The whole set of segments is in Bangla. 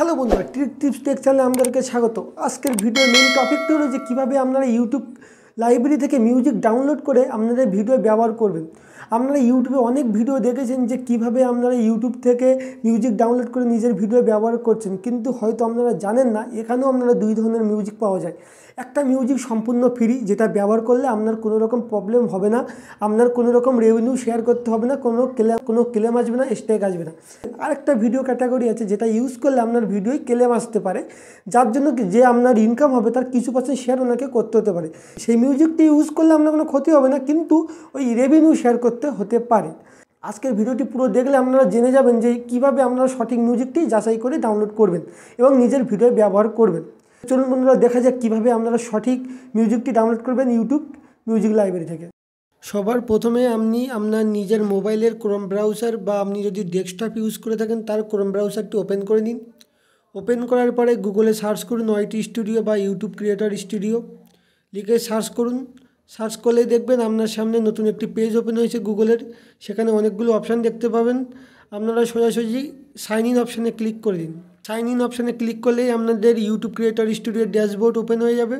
হ্যালো বন্ধুরা ট্রিক টিপস টেক চ্যানেলে আমাদেরকে স্বাগত আজকের ভিডিওর মেন টপিকটি হলো যে কীভাবে আপনারা ইউটিউব লাইব্রেরি থেকে মিউজিক ডাউনলোড করে আপনাদের ভিডিও ব্যবহার করবেন আপনারা ইউটিউবে অনেক ভিডিও দেখেছেন যে কিভাবে আপনারা ইউটিউব থেকে মিউজিক ডাউনলোড করে নিজের ভিডিও ব্যবহার করছেন কিন্তু হয়তো আপনারা জানেন না এখানেও আপনারা দুই ধরনের মিউজিক পাওয়া যায় একটা মিউজিক সম্পূর্ণ ফ্রি যেটা ব্যবহার করলে আপনার কোনো রকম প্রবলেম হবে না আপনার কোনো রকম রেভিনিউ শেয়ার করতে হবে না কোনো ক্লেম কোনো ক্লেম আসবে না স্টেক আসবে না আরেকটা ভিডিও ক্যাটাগরি আছে যেটা ইউজ করলে আপনার ভিডিওই ক্লেম আসতে পারে যার জন্য যে আপনার ইনকাম হবে তার কিছু পার্সেন্ট শেয়ার ওনাকে করতে হতে পারে সেই মিউজিকটি ইউজ করলে আপনার কোনো ক্ষতি হবে না কিন্তু ওই রেভিনিউ শেয়ার করতে করতে হতে পারে আজকের ভিডিওটি পুরো দেখলে আপনারা জেনে যাবেন যে কিভাবে আপনারা সঠিক মিউজিকটি যাচাই করে ডাউনলোড করবেন এবং নিজের ভিডিও ব্যবহার করবেন চলুন বন্ধুরা দেখা যাক কীভাবে আপনারা সঠিক মিউজিকটি ডাউনলোড করবেন ইউটিউব মিউজিক লাইব্রেরি থেকে সবার প্রথমে আপনি আপনার নিজের মোবাইলের ক্রোম ব্রাউজার বা আপনি যদি ডেস্কটপ ইউজ করে থাকেন তার ক্রোম ব্রাউজারটি ওপেন করে নিন ওপেন করার পরে গুগলে সার্চ করুন নয়টি স্টুডিও বা ইউটিউব ক্রিয়েটর স্টুডিও লিখে সার্চ করুন সার্চ করলেই দেখবেন আপনার সামনে নতুন একটি পেজ ওপেন হয়েছে গুগলের সেখানে অনেকগুলো অপশান দেখতে পাবেন আপনারা সোজাসুজি সাইন ইন অপশানে ক্লিক করে দিন সাইন ইন অপশানে ক্লিক করলেই আপনাদের ইউটিউব ক্রিয়েটার স্টুডিওর ড্যাশবোর্ড ওপেন হয়ে যাবে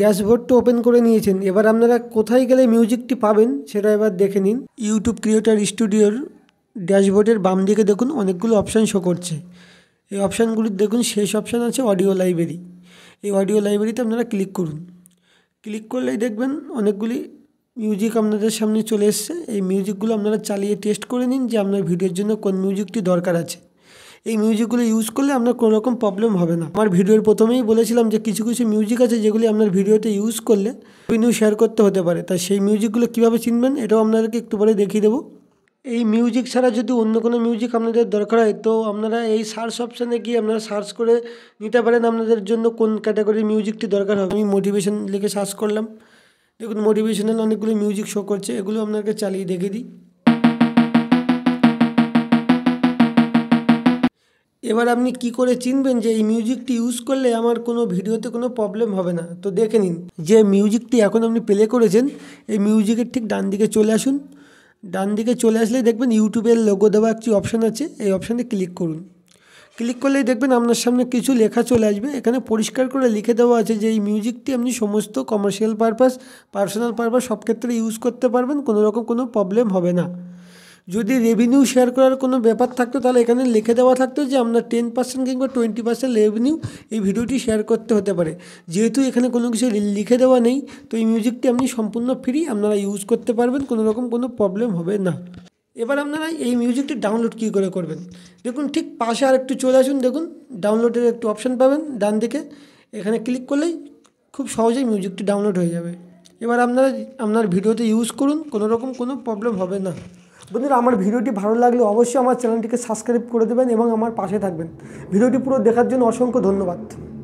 ড্যাশবোর্ডটা ওপেন করে নিয়েছেন এবার আপনারা কোথায় গেলে মিউজিকটি পাবেন সেটা এবার দেখে নিন ইউটিউব ক্রিয়েটার স্টুডিওর ড্যাশবোর্ডের বাম দিকে দেখুন অনেকগুলো অপশান শো করছে এই অপশানগুলির দেখুন শেষ অপশান আছে অডিও লাইব্রেরি এই অডিও লাইব্রেরিতে আপনারা ক্লিক করুন ক্লিক করলেই দেখবেন অনেকগুলি মিউজিক আপনাদের সামনে চলে এসছে এই মিউজিকগুলো আপনারা চালিয়ে টেস্ট করে নিন যে আপনার ভিডিওর জন্য কোন মিউজিকটি দরকার আছে এই মিউজিকগুলো ইউজ করলে আপনার কোনো রকম প্রবলেম হবে না আমার ভিডিওর প্রথমেই বলেছিলাম যে কিছু কিছু মিউজিক আছে যেগুলি আপনার ভিডিওতে ইউজ করলে ভিনিউ শেয়ার করতে হতে পারে তাই সেই মিউজিকগুলো কীভাবে চিনবেন এটাও আপনাদেরকে একটু পরে দেখিয়ে দেবো এই মিউজিক ছাড়া যদি অন্য কোনো মিউজিক আপনাদের দরকার হয় তো আপনারা এই সার্চ অপশানে গিয়ে আপনারা সার্চ করে নিতে পারেন আপনাদের জন্য কোন ক্যাটাগরির মিউজিকটি দরকার হবে আমি মোটিভেশন লিখে সার্চ করলাম দেখুন মোটিভেশনাল অনেকগুলো মিউজিক শো করছে এগুলো আপনাকে চালিয়ে দেখে দিই এবার আপনি কি করে চিনবেন যে এই মিউজিকটি ইউজ করলে আমার কোনো ভিডিওতে কোনো প্রবলেম হবে না তো দেখে নিন যে মিউজিকটি এখন আপনি প্লে করেছেন এই মিউজিকের ঠিক ডান দিকে চলে আসুন ডান দিকে চলে আসলে দেখবেন ইউটিউবের লোগো দেওয়া একটি অপশান আছে এই অপশানে ক্লিক করুন ক্লিক করলেই দেখবেন আপনার সামনে কিছু লেখা চলে আসবে এখানে পরিষ্কার করে লিখে দেওয়া আছে যে এই মিউজিকটি আপনি সমস্ত কমার্শিয়াল পারপাস পার্সোনাল পারপাস সব ক্ষেত্রে ইউজ করতে পারবেন কোনো রকম কোনো প্রবলেম হবে না যদি রেভিনিউ শেয়ার করার কোনো ব্যাপার থাকতো তাহলে এখানে লিখে দেওয়া থাকতো যে আমরা টেন পার্সেন্ট কিংবা টোয়েন্টি পার্সেন্ট রেভিনিউ এই ভিডিওটি শেয়ার করতে হতে পারে যেহেতু এখানে কোনো কিছু লিখে দেওয়া নেই তো এই মিউজিকটি আপনি সম্পূর্ণ ফ্রি আপনারা ইউজ করতে পারবেন কোনো রকম কোনো প্রবলেম হবে না এবার আপনারা এই মিউজিকটি ডাউনলোড কী করে করবেন দেখুন ঠিক পাশে আর একটু চলে আসুন দেখুন ডাউনলোডের একটু অপশান পাবেন ডান দিকে এখানে ক্লিক করলেই খুব সহজেই মিউজিকটি ডাউনলোড হয়ে যাবে এবার আপনারা আপনার ভিডিওতে ইউজ করুন কোনো রকম কোনো প্রবলেম হবে না বন্ধুরা আমার ভিডিওটি ভালো লাগলে অবশ্যই আমার চ্যানেলটিকে সাবস্ক্রাইব করে দেবেন এবং আমার পাশে থাকবেন ভিডিওটি পুরো দেখার জন্য অসংখ্য ধন্যবাদ